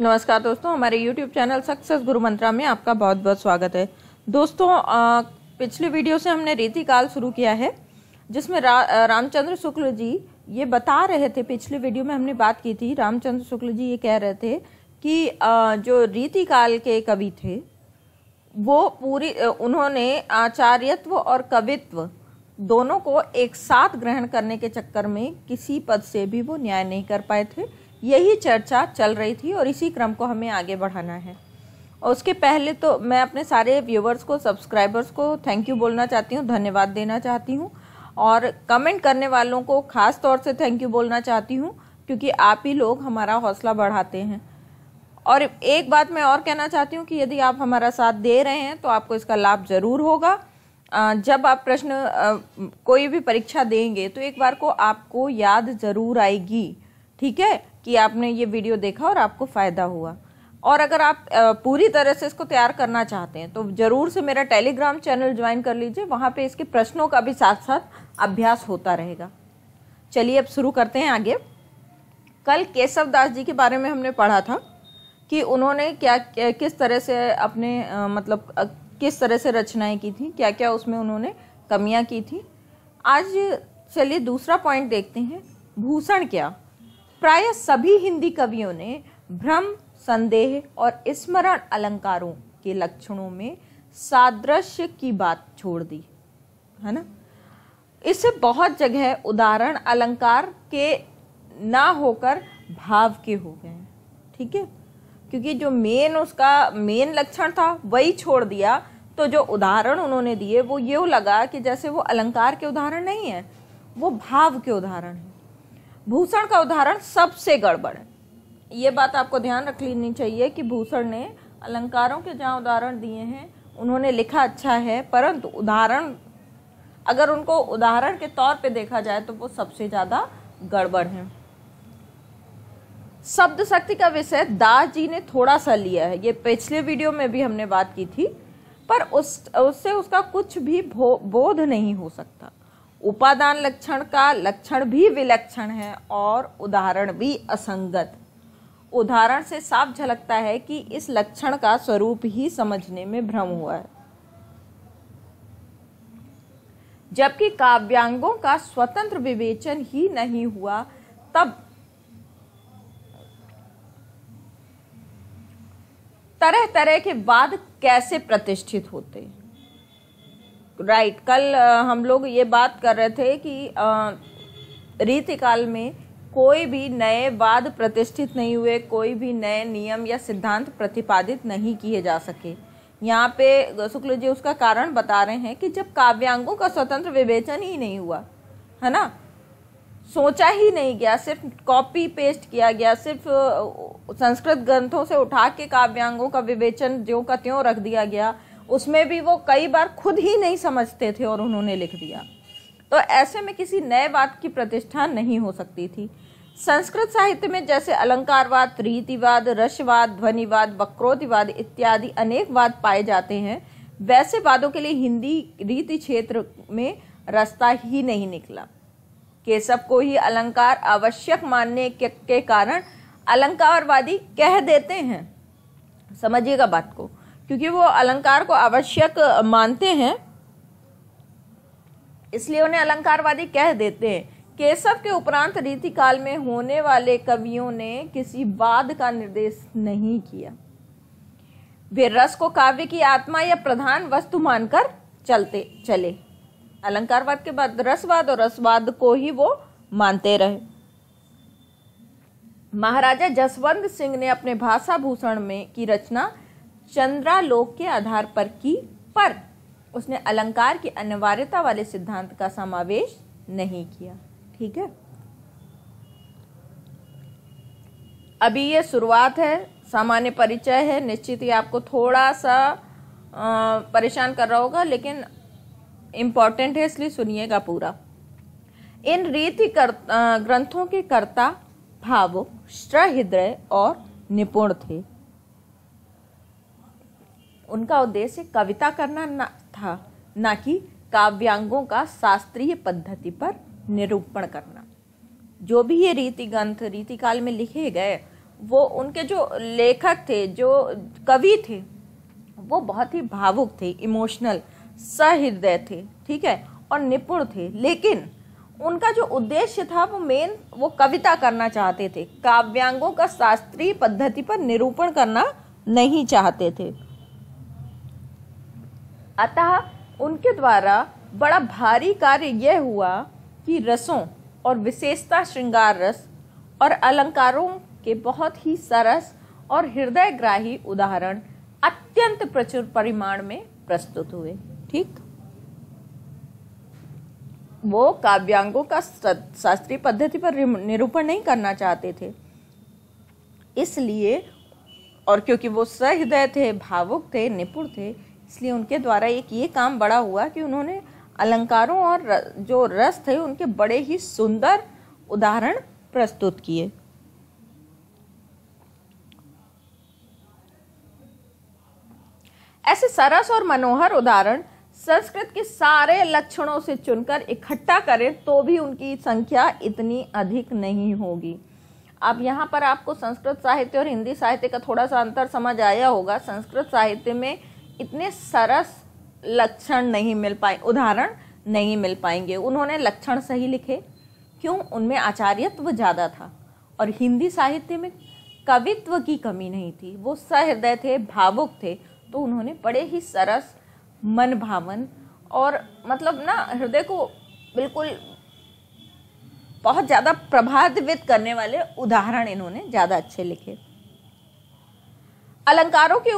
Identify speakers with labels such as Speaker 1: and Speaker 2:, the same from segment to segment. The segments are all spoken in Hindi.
Speaker 1: नमस्कार दोस्तों हमारे YouTube चैनल सक्सेस गुरु मंत्रा में आपका बहुत बहुत स्वागत है दोस्तों आ, पिछले वीडियो से हमने रीतिकाल शुरू किया है जिसमें रा, रामचंद्र शुक्ल जी ये बता रहे थे पिछले वीडियो में हमने बात की थी रामचंद्र शुक्ल जी ये कह रहे थे कि आ, जो रीतिकाल के कवि थे वो पूरी उन्होंने आचार्यत्व और कवित्व दोनों को एक साथ ग्रहण करने के चक्कर में किसी पद से भी वो न्याय नहीं कर पाए थे यही चर्चा चल रही थी और इसी क्रम को हमें आगे बढ़ाना है और उसके पहले तो मैं अपने सारे व्यूवर्स को सब्सक्राइबर्स को थैंक यू बोलना चाहती हूँ धन्यवाद देना चाहती हूँ और कमेंट करने वालों को ख़ास तौर से थैंक यू बोलना चाहती हूँ क्योंकि आप ही लोग हमारा हौसला बढ़ाते हैं और एक बात मैं और कहना चाहती हूँ कि यदि आप हमारा साथ दे रहे हैं तो आपको इसका लाभ ज़रूर होगा जब आप प्रश्न कोई भी परीक्षा देंगे तो एक बार को आपको याद ज़रूर आएगी ठीक है कि आपने ये वीडियो देखा और आपको फ़ायदा हुआ और अगर आप पूरी तरह से इसको तैयार करना चाहते हैं तो ज़रूर से मेरा टेलीग्राम चैनल ज्वाइन कर लीजिए वहाँ पे इसके प्रश्नों का भी साथ साथ अभ्यास होता रहेगा चलिए अब शुरू करते हैं आगे कल केशव दास जी के बारे में हमने पढ़ा था कि उन्होंने क्या, क्या किस तरह से अपने आ, मतलब किस तरह से रचनाएं की थी क्या क्या उसमें उन्होंने कमियाँ की थी आज चलिए दूसरा पॉइंट देखते हैं भूषण क्या प्राय सभी हिंदी कवियों ने भ्रम संदेह और स्मरण अलंकारों के लक्षणों में सादृश्य की बात छोड़ दी है ना इसे बहुत जगह उदाहरण अलंकार के ना होकर भाव के हो गए ठीक है क्योंकि जो मेन उसका मेन लक्षण था वही छोड़ दिया तो जो उदाहरण उन्होंने दिए वो ये लगा कि जैसे वो अलंकार के उदाहरण नहीं है वो भाव के उदाहरण है भूषण का उदाहरण सबसे गड़बड़ है ये बात आपको ध्यान रख लेनी चाहिए कि भूषण ने अलंकारों के जहाँ उदाहरण दिए हैं उन्होंने लिखा अच्छा है परंतु उदाहरण अगर उनको उदाहरण के तौर पे देखा जाए तो वो सबसे ज़्यादा गड़बड़ हैं शब्द शक्ति का विषय दास जी ने थोड़ा सा लिया है ये पिछले वीडियो में भी हमने बात की थी पर उस उससे उसका कुछ भी बोध नहीं हो सकता उपादान लक्षण का लक्षण भी विलक्षण है और उदाहरण भी असंगत उदाहरण से साफ झलकता है कि इस लक्षण का स्वरूप ही समझने में भ्रम हुआ है जबकि काव्यांगों का स्वतंत्र विवेचन ही नहीं हुआ तब तरह तरह के वाद कैसे प्रतिष्ठित होते हैं राइट कल हम लोग ये बात कर रहे थे कि रीतिकाल में कोई भी नए वाद प्रतिष्ठित नहीं हुए कोई भी नए नियम या सिद्धांत प्रतिपादित नहीं किए जा सके यहाँ पे शुक्ल जी उसका कारण बता रहे हैं कि जब काव्यांगों का स्वतंत्र विवेचन ही नहीं हुआ है ना सोचा ही नहीं गया सिर्फ कॉपी पेस्ट किया गया सिर्फ संस्कृत ग्रंथों से उठा के काव्यांगों का विवेचन जो का त्यों रख दिया गया उसमें भी वो कई बार खुद ही नहीं समझते थे और उन्होंने लिख दिया तो ऐसे में किसी नए वाद की प्रतिष्ठा नहीं हो सकती थी संस्कृत साहित्य में जैसे अलंकारवाद रीतिवाद रसवाद ध्वनिवाद वक्रोतिवाद इत्यादि अनेक वाद पाए जाते हैं वैसे वादों के लिए हिंदी रीति क्षेत्र में रास्ता ही नहीं निकला केशव को ही अलंकार आवश्यक मानने के, के कारण अलंकारवादी कह देते हैं समझिएगा बात को क्योंकि वो अलंकार को आवश्यक मानते हैं इसलिए उन्हें अलंकारवादी कह देते हैं केशव के उपरांत रीतिकाल में होने वाले कवियों ने किसी वाद का निर्देश नहीं किया वे रस को काव्य की आत्मा या प्रधान वस्तु मानकर चलते चले अलंकारवाद के बाद रसवाद और रसवाद को ही वो मानते रहे महाराजा जसवंत सिंह ने अपने भाषा भूषण में की रचना चंद्रालोक के आधार पर की पर उसने अलंकार की अनिवार्यता वाले सिद्धांत का समावेश नहीं किया ठीक है अभी ये शुरुआत है सामान्य परिचय है निश्चित ही आपको थोड़ा सा परेशान कर रहा होगा लेकिन इम्पॉर्टेंट है इसलिए सुनिएगा पूरा इन रीति ग्रंथों के कर्ता भावुक श्रहृदय और निपुण थे उनका उद्देश्य कविता करना न था न कि काव्यांगों का शास्त्रीय पद्धति पर निरूपण करना जो भी ये रीति ग्रंथ रीतिकाल में लिखे गए वो उनके जो लेखक थे जो कवि थे वो बहुत ही भावुक थे इमोशनल सहृदय थे ठीक है और निपुण थे लेकिन उनका जो उद्देश्य था वो मेन वो कविता करना चाहते थे काव्यांगों का शास्त्रीय पद्धति पर निरूपण करना नहीं चाहते थे अतः उनके द्वारा बड़ा भारी कार्य यह हुआ कि रसों और विशेषता श्रृंगार रस और अलंकारों के बहुत ही सरस और हृदयग्राही उदाहरण अत्यंत प्रचुर परिमाण में प्रस्तुत हुए ठीक वो काव्यांगों का शास्त्रीय पद्धति पर निरूपण नहीं करना चाहते थे इसलिए और क्योंकि वो सहृदय थे भावुक थे निपुण थे इसलिए उनके द्वारा एक ये काम बड़ा हुआ कि उन्होंने अलंकारों और जो रस थे उनके बड़े ही सुंदर उदाहरण प्रस्तुत किए ऐसे सरस और मनोहर उदाहरण संस्कृत के सारे लक्षणों से चुनकर इकट्ठा करें तो भी उनकी संख्या इतनी अधिक नहीं होगी अब यहाँ पर आपको संस्कृत साहित्य और हिंदी साहित्य का थोड़ा सा अंतर समझ आया होगा संस्कृत साहित्य में इतने सरस लक्षण नहीं मिल पाए उदाहरण नहीं मिल पाएंगे उन्होंने लक्षण सही लिखे क्यों उनमें आचार्यत्व ज़्यादा था और हिंदी साहित्य में कवित्व की कमी नहीं थी वो सहृदय थे भावुक थे तो उन्होंने बड़े ही सरस मन भावन और मतलब ना हृदय को बिल्कुल बहुत ज़्यादा प्रभावित करने वाले उदाहरण इन्होंने ज़्यादा अच्छे लिखे अलंकारों की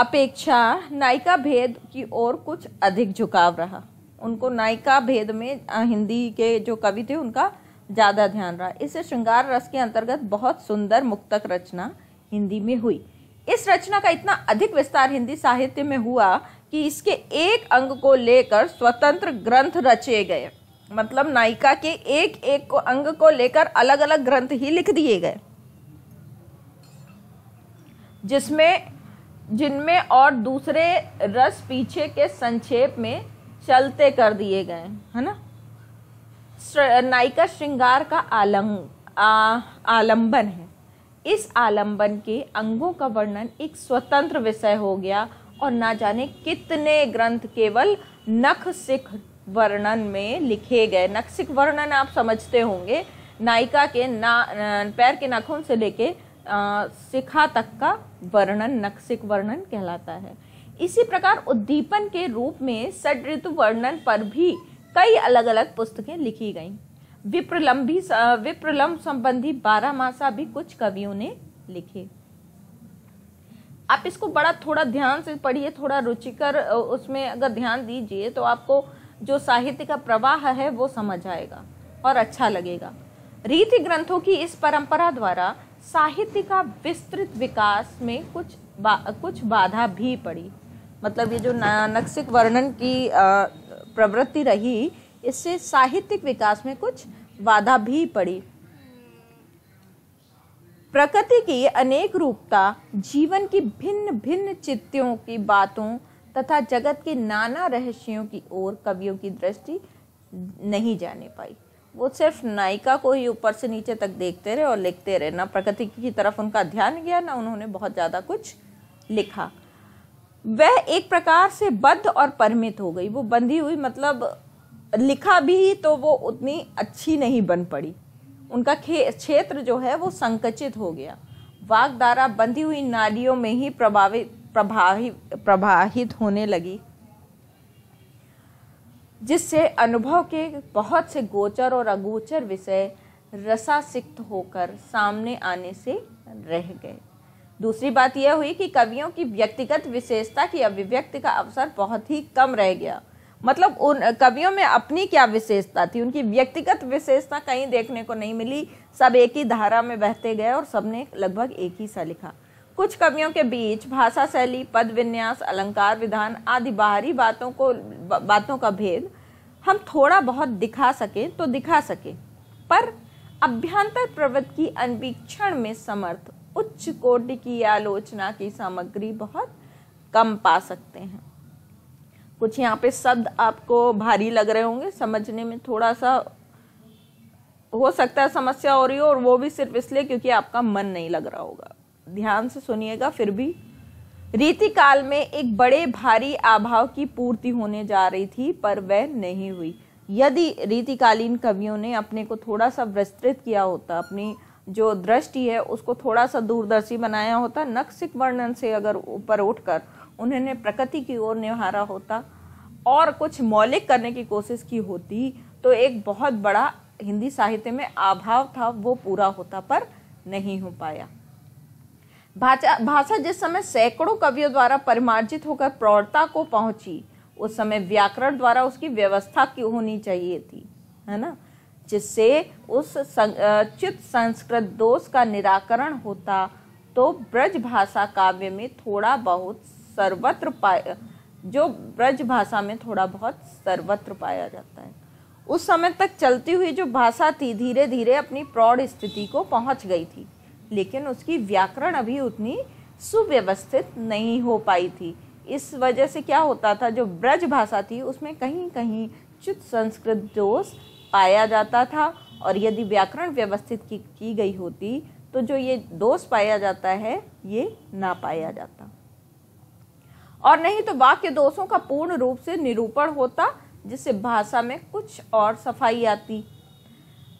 Speaker 1: अपेक्षा नायिका भेद की ओर कुछ अधिक झुकाव रहा उनको नायिका भेद में हिंदी के जो कवि थे उनका ज़्यादा ध्यान रहा इससे श्रृंगार रस के अंतर्गत बहुत सुंदर मुक्तक रचना हिंदी में हुई इस रचना का इतना अधिक विस्तार हिंदी साहित्य में हुआ कि इसके एक अंग को लेकर स्वतंत्र ग्रंथ रचे गए मतलब नायिका के एक एक को अंग को लेकर अलग अलग ग्रंथ ही लिख दिए गए जिसमें जिनमें और दूसरे रस पीछे के संक्षेप में चलते कर दिए गए है ना नायिका श्रृंगार का आलंग आ, आलंबन है इस आलंबन के अंगों का वर्णन एक स्वतंत्र विषय हो गया और ना जाने कितने ग्रंथ केवल नख सिख वर्णन में लिखे गए नख सिख वर्णन आप समझते होंगे नायिका के ना पैर के नखों से लेके शिखा तक का वर्णन नक्सिक वर्णन कहलाता है इसी प्रकार उद्दीपन के रूप में ऋतु वर्णन पर भी कई अलग अलग पुस्तकें लिखी गई विप्रलंबी विप्रलंब संबंधी बारह मासा भी कुछ कवियों ने लिखे आप इसको बड़ा थोड़ा ध्यान से पढ़िए थोड़ा रुचिकर उसमें अगर ध्यान दीजिए तो आपको जो साहित्य का प्रवाह है वो समझ आएगा और अच्छा लगेगा रीति ग्रंथों की इस परंपरा द्वारा साहित्य का विस्तृत विकास में कुछ बा, कुछ बाधा भी पड़ी मतलब ये जो नक्सिक वर्णन की प्रवृत्ति रही इससे साहित्यिक विकास में कुछ बाधा भी पड़ी प्रकृति की अनेक रूपता जीवन की भिन्न भिन्न चित्तियों की बातों तथा जगत के नाना रहस्यों की ओर कवियों की दृष्टि नहीं जाने पाई वो सिर्फ नायिका को ही ऊपर से नीचे तक देखते रहे और लिखते रहे ना प्रकृति की तरफ उनका ध्यान गया ना उन्होंने बहुत ज़्यादा कुछ लिखा वह एक प्रकार से बद्ध और परमित हो गई वो बंधी हुई मतलब लिखा भी तो वो उतनी अच्छी नहीं बन पड़ी उनका क्षेत्र जो है वो संकुचित हो गया वागदारा बंधी हुई नालियों में ही प्रभावित प्रभावित प्रभावित होने लगी जिससे अनुभव के बहुत से गोचर और अगोचर विषय रसासिक्त होकर सामने आने से रह गए दूसरी बात यह हुई कि कवियों की व्यक्तिगत विशेषता की अभिव्यक्ति का अवसर बहुत ही कम रह गया मतलब उन कवियों में अपनी क्या विशेषता थी उनकी व्यक्तिगत विशेषता कहीं देखने को नहीं मिली सब एक ही धारा में बहते गए और सबने लगभग एक ही सा लिखा कुछ कवियों के बीच भाषा शैली पद विन्यास अलंकार विधान आदि बाहरी बातों को बातों का भेद हम थोड़ा बहुत दिखा सके तो दिखा सके पर अभ्यंतर प्रवृत्ति की अन्वीक्षण में समर्थ उच्च कोटि की आलोचना की सामग्री बहुत कम पा सकते हैं कुछ यहाँ पे शब्द आपको भारी लग रहे होंगे समझने में थोड़ा सा हो सकता है समस्या हो रही हो और वो भी सिर्फ इसलिए क्योंकि आपका मन नहीं लग रहा होगा ध्यान से सुनिएगा फिर भी रीति काल में एक बड़े भारी अभाव की पूर्ति होने जा रही थी पर वह नहीं हुई यदि रीतिकालीन कवियों ने अपने को थोड़ा सा विस्तृत किया होता अपनी जो दृष्टि है उसको थोड़ा सा दूरदर्शी बनाया होता नक्सिक वर्णन से अगर ऊपर उठकर उन्होंने प्रकृति की ओर निहारा होता और कुछ मौलिक करने की कोशिश की होती तो एक बहुत बड़ा हिंदी साहित्य में अभाव था वो पूरा होता पर नहीं हो पाया भाषा भाषा जिस समय सैकड़ों कवियों द्वारा परिमार्जित होकर प्रौढ़ता को पहुंची उस समय व्याकरण द्वारा उसकी व्यवस्था क्यों होनी चाहिए थी है ना जिससे उस चित संस्कृत दोष का निराकरण होता तो ब्रज भाषा काव्य में थोड़ा बहुत सर्वत्र पाया जो ब्रज भाषा में थोड़ा बहुत सर्वत्र पाया जाता है उस समय तक चलती हुई जो भाषा थी धीरे धीरे अपनी प्रौढ़ स्थिति को पहुंच गई थी लेकिन उसकी व्याकरण अभी उतनी सुव्यवस्थित नहीं हो पाई थी इस वजह से क्या होता था जो ब्रज भाषा थी उसमें कहीं कहीं चुत संस्कृत दोष पाया जाता था और यदि व्याकरण व्यवस्थित की, की गई होती तो जो ये दोष पाया जाता है ये ना पाया जाता और नहीं तो वाक्य दोषों का पूर्ण रूप से निरूपण होता जिससे भाषा में कुछ और सफाई आती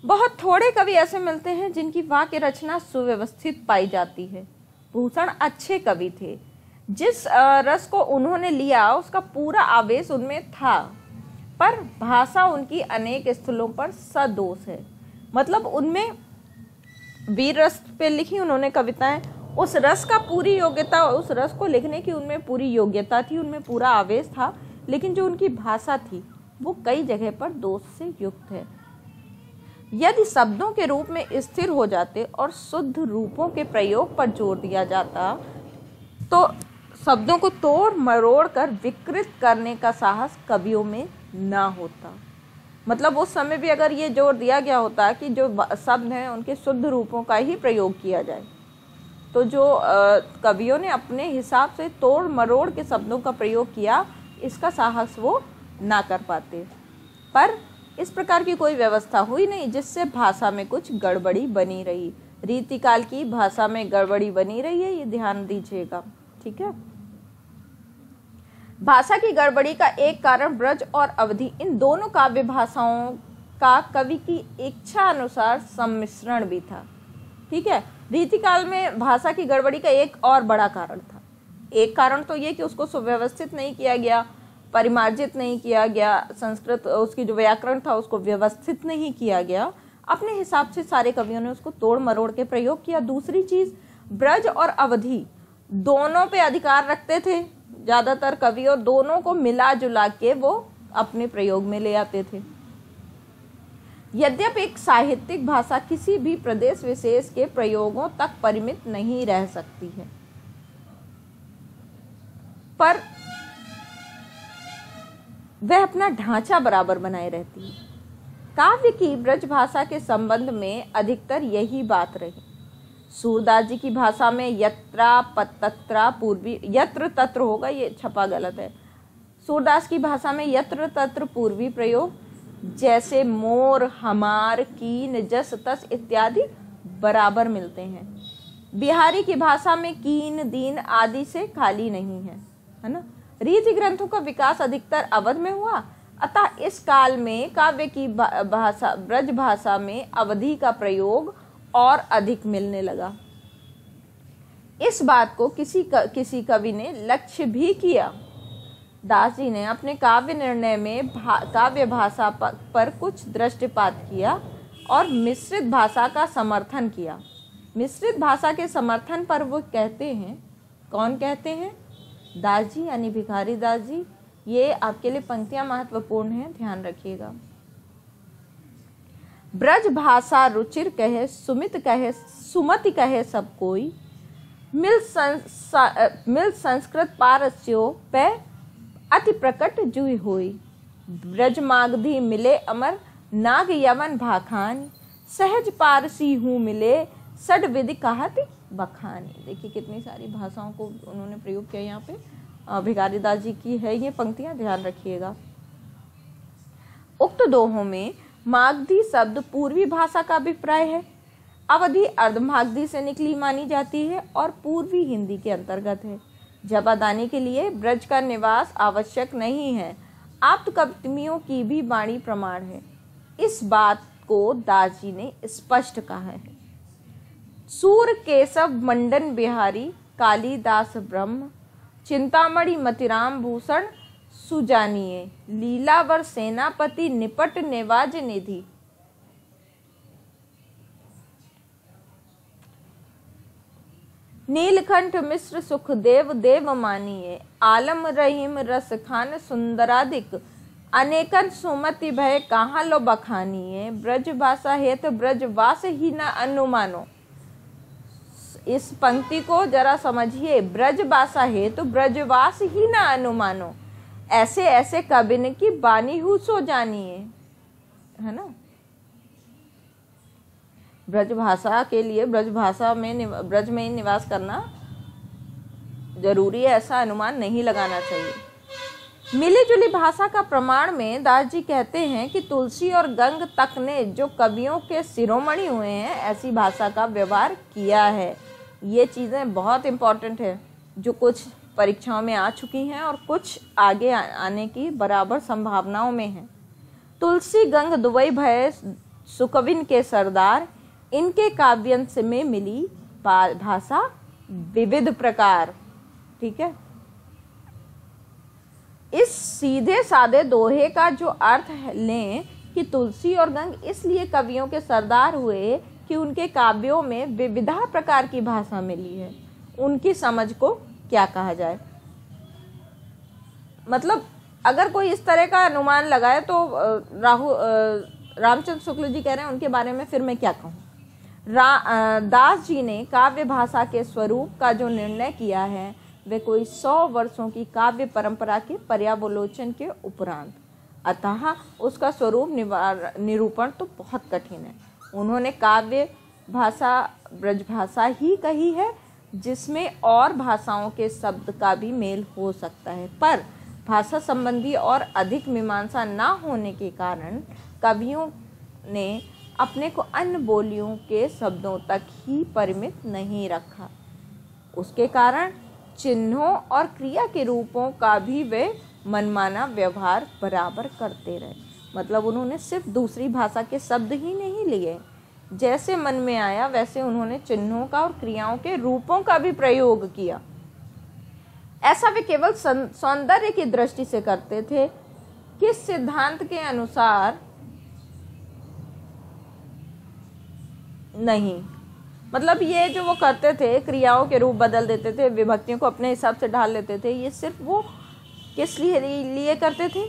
Speaker 1: बहुत थोड़े कवि ऐसे मिलते हैं जिनकी वाक्य रचना सुव्यवस्थित पाई जाती है भूषण अच्छे कवि थे जिस रस को उन्होंने लिया उसका पूरा आवेश उनमें था पर भाषा उनकी अनेक स्थलों पर सदोष है मतलब उनमें वीर रस पे लिखी उन्होंने कविताएं उस रस का पूरी योग्यता उस रस को लिखने की उनमें पूरी योग्यता थी उनमें पूरा आवेश था लेकिन जो उनकी भाषा थी वो कई जगह पर दोष से युक्त है यदि शब्दों के रूप में स्थिर हो जाते और शुद्ध रूपों के प्रयोग पर जोर दिया जाता तो शब्दों को तोड़ मरोड़ कर विकृत करने का साहस कवियों में ना होता मतलब उस समय भी अगर ये जोर दिया गया होता कि जो शब्द हैं उनके शुद्ध रूपों का ही प्रयोग किया जाए तो जो कवियों ने अपने हिसाब से तोड़ मरोड़ के शब्दों का प्रयोग किया इसका साहस वो ना कर पाते पर इस प्रकार की कोई व्यवस्था हुई नहीं जिससे भाषा में कुछ गड़बड़ी बनी रही रीतिकाल की भाषा में गड़बड़ी बनी रही है ये ध्यान दीजिएगा ठीक है भाषा की गड़बड़ी का एक कारण ब्रज और अवधि इन दोनों काव्य भाषाओं का कवि की इच्छा अनुसार सम्मिश्रण भी था ठीक है रीतिकाल में भाषा की गड़बड़ी का एक और बड़ा कारण था एक कारण तो ये कि उसको सुव्यवस्थित नहीं किया गया परिमार्जित नहीं किया गया संस्कृत उसकी जो व्याकरण था उसको व्यवस्थित नहीं किया गया अपने हिसाब से सारे कवियों ने उसको तोड़ मरोड़ के प्रयोग किया दूसरी चीज ब्रज और अवधि दोनों पे अधिकार रखते थे ज़्यादातर कवि और दोनों को मिला जुला के वो अपने प्रयोग में ले आते थे यद्यप एक साहित्यिक भाषा किसी भी प्रदेश विशेष के प्रयोगों तक परिमित नहीं रह सकती है पर वह अपना ढांचा बराबर बनाए रहती है काव्य की ब्रज भाषा के संबंध में अधिकतर यही बात रही सूरदास जी की भाषा में यत्रा पतत्रा पूर्वी यत्र तत्र होगा ये छपा गलत है सूरदास की भाषा में यत्र तत्र पूर्वी प्रयोग जैसे मोर हमार कीन जस तस इत्यादि बराबर मिलते हैं बिहारी की भाषा में कीन दीन आदि से खाली नहीं है है ना रीति ग्रंथों का विकास अधिकतर अवध में हुआ अतः इस काल में काव्य की भाषा ब्रज भाषा में अवधि का प्रयोग और अधिक मिलने लगा इस बात को किसी क, किसी कवि ने लक्ष्य भी किया दास जी ने अपने काव्य निर्णय में भा, काव्य भाषा पर, पर कुछ दृष्टिपात किया और मिश्रित भाषा का समर्थन किया मिश्रित भाषा के समर्थन पर वो कहते हैं कौन कहते हैं दास जी यानी भिखारी दास जी ये आपके लिए पंक्तियां महत्वपूर्ण हैं ध्यान रखिएगा ब्रज भाषा रुचिर कहे सुमित कहे सुमति कहे सब कोई मिल संस मिल संस्कृत पारस्यो पे अति प्रकट जुई हुई ब्रज मागधी मिले अमर नाग यवन भाखान सहज पारसी हूँ मिले सड विधि कहती बखाने देखिए कितनी सारी भाषाओं को उन्होंने प्रयोग किया यहाँ पे भिगारी दास जी की है ये पंक्तियाँ ध्यान रखिएगा उक्त दोहों में मागधी शब्द पूर्वी भाषा का अभिप्राय है अवधि अर्धमागधी से निकली मानी जाती है और पूर्वी हिंदी के अंतर्गत है जबादानी के लिए ब्रज का निवास आवश्यक नहीं है आप्त की भी वाणी प्रमाण है इस बात को दास जी ने स्पष्ट कहा है सूर केशव मंडन बिहारी कालीदास ब्रह्म चिंतामणि मतिराम भूषण सुजानिए लीलावर सेनापति निपट नेवाज निधि नीलकंठ मिश्र सुखदेव देव मानिए आलम रहीम रस खान सुंदरादिक अनेकन सुमति भय कहाँ लो बखानिए ब्रज भाषा हेत ब्रजवास ही न अनुमानो इस पंक्ति को जरा समझिए ब्रजबासा है तो ब्रजवास ही ना अनुमानो ऐसे ऐसे कबिन की बानी हु सो जानिए है ना ब्रजभाषा के लिए ब्रजभाषा में ब्रज में ही निवास करना जरूरी है ऐसा अनुमान नहीं लगाना चाहिए मिली जुली भाषा का प्रमाण में दास जी कहते हैं कि तुलसी और गंग तक ने जो कवियों के सिरोमणि हुए हैं ऐसी भाषा का व्यवहार किया है ये चीज़ें बहुत इम्पॉर्टेंट है जो कुछ परीक्षाओं में आ चुकी हैं और कुछ आगे आने की बराबर संभावनाओं में हैं तुलसी गंग दुबई भय सुकविन के सरदार इनके काव्यंश में मिली भाषा विविध प्रकार ठीक है इस सीधे साधे दोहे का जो अर्थ लें कि तुलसी और गंग इसलिए कवियों के सरदार हुए कि उनके काव्यों में विविधा प्रकार की भाषा मिली है उनकी समझ को क्या कहा जाए मतलब अगर कोई इस तरह का अनुमान लगाए तो राहु रामचंद्र शुक्ल जी कह रहे हैं उनके बारे में फिर मैं क्या कहूँ दास जी ने काव्य भाषा के स्वरूप का जो निर्णय किया है वे कोई सौ वर्षों की काव्य परंपरा के पर्यावलोचन के उपरांत अतः उसका स्वरूप निरूपण तो बहुत कठिन है उन्होंने काव्य भाषा ब्रजभाषा ही कही है जिसमें और भाषाओं के शब्द का भी मेल हो सकता है पर भाषा संबंधी और अधिक मीमांसा ना होने के कारण कवियों ने अपने को अन्य बोलियों के शब्दों तक ही परिमित नहीं रखा उसके कारण चिन्हों और क्रिया के रूपों का भी वे मनमाना व्यवहार बराबर करते रहे मतलब उन्होंने सिर्फ दूसरी भाषा के शब्द ही नहीं लिए जैसे मन में आया वैसे उन्होंने चिन्हों का और क्रियाओं के रूपों का भी प्रयोग किया ऐसा वे केवल सौंदर्य की दृष्टि से करते थे किस सिद्धांत के अनुसार नहीं मतलब ये जो वो करते थे क्रियाओं के रूप बदल देते थे विभक्तियों को अपने हिसाब से ढाल लेते थे ये सिर्फ वो किस लिए लिए करते थे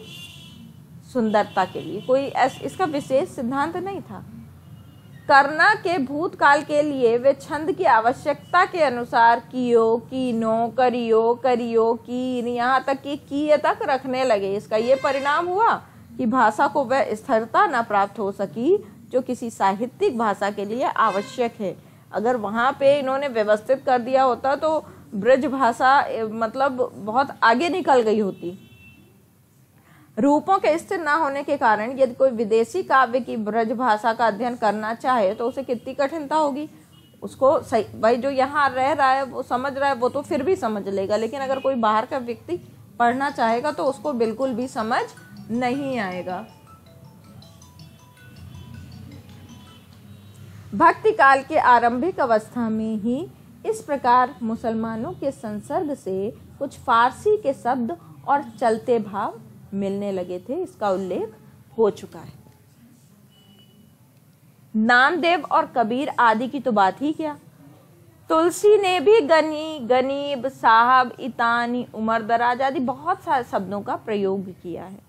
Speaker 1: सुंदरता के लिए कोई इसका विशेष सिद्धांत नहीं था करना के भूतकाल के लिए वे छंद की आवश्यकता के अनुसार कियो नो करियो करियो कीन यहाँ तक कि किए तक रखने लगे इसका ये परिणाम हुआ कि भाषा को वह स्थिरता न प्राप्त हो सकी जो किसी साहित्यिक भाषा के लिए आवश्यक है अगर वहाँ पे इन्होंने व्यवस्थित कर दिया होता तो ब्रज भाषा मतलब बहुत आगे निकल गई होती रूपों के स्थिर न होने के कारण यदि कोई विदेशी काव्य की ब्रज भाषा का अध्ययन करना चाहे तो उसे कितनी कठिनता होगी उसको सही भाई जो यहाँ रह रहा है वो समझ रहा है वो तो फिर भी समझ लेगा लेकिन अगर कोई बाहर का व्यक्ति पढ़ना चाहेगा तो उसको बिल्कुल भी समझ नहीं आएगा भक्ति काल के आरंभिक अवस्था में ही इस प्रकार मुसलमानों के संसर्ग से कुछ फारसी के शब्द और चलते भाव मिलने लगे थे इसका उल्लेख हो चुका है नामदेव और कबीर आदि की तो बात ही क्या तुलसी ने भी गनी गनीब साहब इतानी उमर दराज आदि बहुत सारे शब्दों का प्रयोग किया है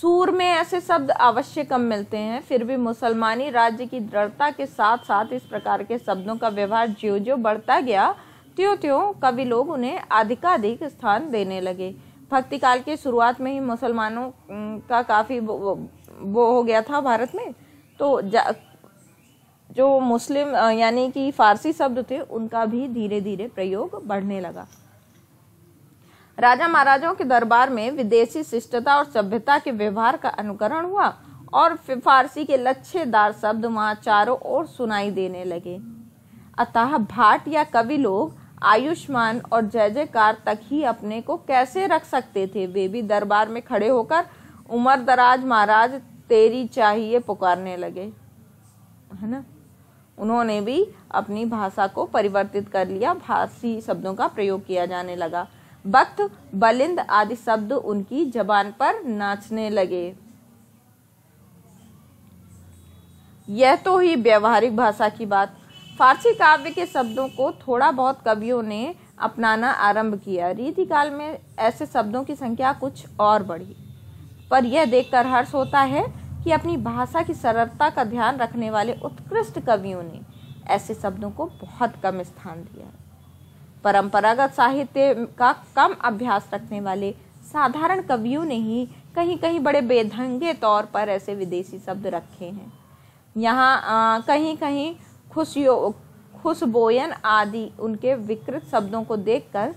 Speaker 1: सूर में ऐसे शब्द अवश्य कम मिलते हैं फिर भी मुसलमानी राज्य की दृढ़ता के साथ साथ इस प्रकार के शब्दों का व्यवहार ज्यो ज्यो बढ़ता गया त्यों त्यों कवि लोग उन्हें अधिकाधिक स्थान देने लगे भक्ति काल के शुरुआत में ही मुसलमानों का काफ़ी वो हो गया था भारत में तो जो मुस्लिम यानी कि फारसी शब्द थे उनका भी धीरे धीरे प्रयोग बढ़ने लगा राजा महाराजाओं के दरबार में विदेशी शिष्टता और सभ्यता के व्यवहार का अनुकरण हुआ और फारसी के लच्छेदार शब्द वहाँ चारों ओर सुनाई देने लगे अतः भाट या कवि लोग आयुष्मान और जय जयकार तक ही अपने को कैसे रख सकते थे वे भी दरबार में खड़े होकर उमर दराज महाराज तेरी चाहिए पुकारने लगे है ना उन्होंने भी अपनी भाषा को परिवर्तित कर लिया भाषी शब्दों का प्रयोग किया जाने लगा वक्त बलिंद आदि शब्द उनकी जबान पर नाचने लगे यह तो ही व्यवहारिक भाषा की बात फारसी काव्य के शब्दों को थोड़ा बहुत कवियों ने अपनाना आरंभ किया काल में ऐसे शब्दों की संख्या कुछ और बढ़ी पर यह देखकर हर्ष होता है कि अपनी भाषा की सरलता का ध्यान रखने वाले उत्कृष्ट कवियों ने ऐसे शब्दों को बहुत कम स्थान दिया परंपरागत साहित्य का कम अभ्यास रखने वाले साधारण कवियों ने ही कहीं कहीं बड़े बेधंगे तौर पर ऐसे विदेशी शब्द रखे हैं यहाँ कहीं कहीं खुशयो खुशबोयन आदि उनके विकृत शब्दों को देखकर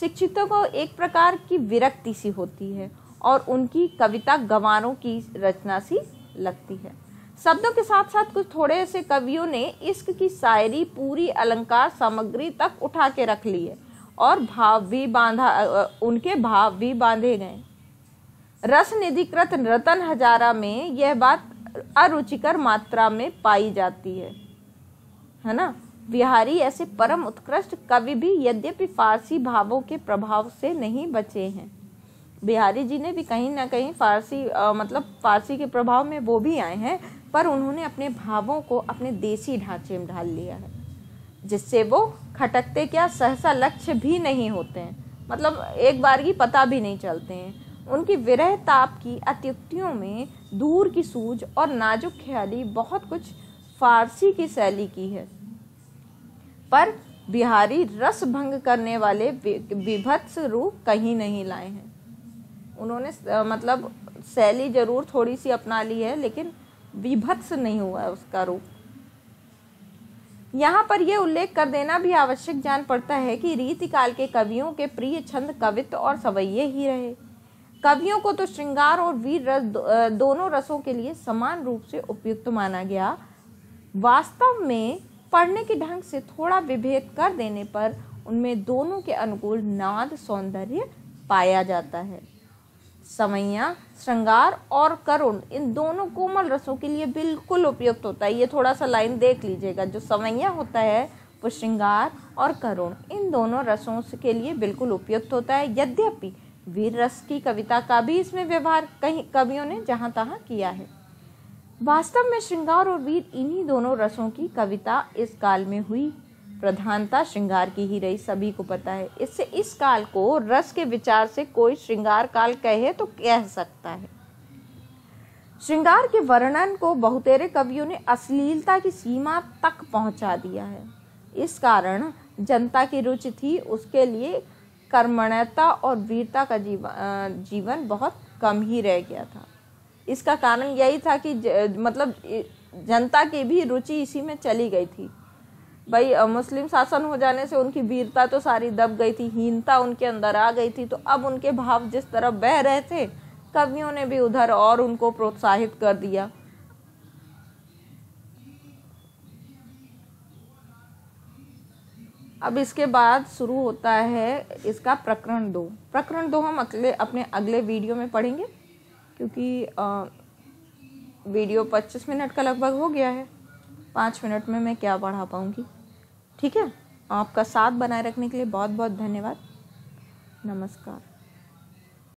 Speaker 1: शिक्षितों को एक प्रकार की विरक्ति सी होती है और उनकी कविता गवारों की रचना सी लगती है शब्दों के साथ साथ कुछ थोड़े से कवियों ने इश्क की शायरी पूरी अलंकार सामग्री तक उठा के रख ली है और भाव भी बांधा उनके भाव भी बांधे गए रस निधिकृत रतन हजारा में यह बात अरुचिकर मात्रा में पाई जाती है है ना बिहारी ऐसे परम उत्कृष्ट कवि भी यद्यपि फारसी भावों के प्रभाव से नहीं बचे हैं बिहारी जी ने भी कहीं ना कहीं फारसी आ, मतलब फारसी के प्रभाव में वो भी आए हैं पर उन्होंने अपने भावों को अपने देसी ढांचे में ढाल लिया है जिससे वो खटकते क्या सहसा लक्ष्य भी नहीं होते हैं मतलब एक बार की पता भी नहीं चलते हैं उनकी विरह ताप की अत्युक्तियों में दूर की सूझ और नाजुक ख्याली बहुत कुछ फारसी की शैली की है पर बिहारी रस भंग करने वाले विभत्स रूप कहीं नहीं लाए हैं उन्होंने मतलब शैली जरूर थोड़ी सी अपना ली है लेकिन विभत्स नहीं हुआ है उसका रूप यहाँ पर यह उल्लेख कर देना भी आवश्यक जान पड़ता है कि रीतिकाल के कवियों के प्रिय छंद कवित्व और सवैये ही रहे कवियों को तो श्रृंगार और वीर रस दोनों रसों के लिए समान रूप से उपयुक्त माना गया वास्तव में पढ़ने के ढंग से थोड़ा विभेद कर देने पर उनमें दोनों के अनुकूल नाद सौंदर्य पाया जाता है समैया श्रृंगार और करुण इन दोनों कोमल रसों के लिए बिल्कुल उपयुक्त होता है ये थोड़ा सा लाइन देख लीजिएगा जो समैया होता है वो श्रृंगार और करुण इन दोनों रसों के लिए बिल्कुल उपयुक्त होता है यद्यपि वीर रस की कविता का भी इसमें व्यवहार कहीं कवियों ने जहाँ तहाँ किया है वास्तव में श्रृंगार और वीर इन्हीं दोनों रसों की कविता इस काल में हुई प्रधानता श्रृंगार की ही रही सभी को पता है इससे इस काल को रस के विचार से कोई श्रृंगार काल कहे तो कह सकता है श्रृंगार के वर्णन को बहुतेरे कवियों ने अश्लीलता की सीमा तक पहुंचा दिया है इस कारण जनता की रुचि थी उसके लिए कर्मण्यता और वीरता का जीवन जीवन बहुत कम ही रह गया था इसका कारण यही था कि मतलब जनता की भी रुचि इसी में चली गई थी भाई मुस्लिम शासन हो जाने से उनकी वीरता तो सारी दब गई थी हीनता उनके अंदर आ गई थी तो अब उनके भाव जिस तरह बह रहे थे कवियों ने भी उधर और उनको प्रोत्साहित कर दिया अब इसके बाद शुरू होता है इसका प्रकरण दो प्रकरण दो हम अगले अपने अगले वीडियो में पढ़ेंगे क्योंकि आ, वीडियो 25 मिनट का लगभग हो गया है पाँच मिनट में मैं क्या पढ़ा पाऊँगी ठीक है आपका साथ बनाए रखने के लिए बहुत बहुत धन्यवाद नमस्कार